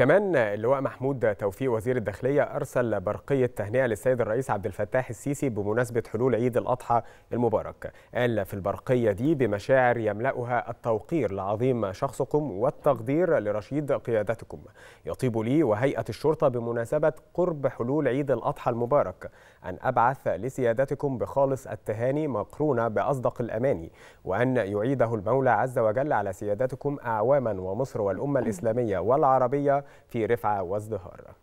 كمان اللواء محمود توفيق وزير الداخلية أرسل برقية تهنئة للسيد الرئيس عبد الفتاح السيسي بمناسبة حلول عيد الأضحى المبارك قال في البرقية دي بمشاعر يملأها التوقير لعظيم شخصكم والتقدير لرشيد قيادتكم يطيب لي وهيئة الشرطة بمناسبة قرب حلول عيد الأضحى المبارك أن أبعث لسيادتكم بخالص التهاني مقرونة بأصدق الأماني وأن يعيده المولى عز وجل على سيادتكم أعواما ومصر والأمة الإسلامية والعربية في رفعة وازدهار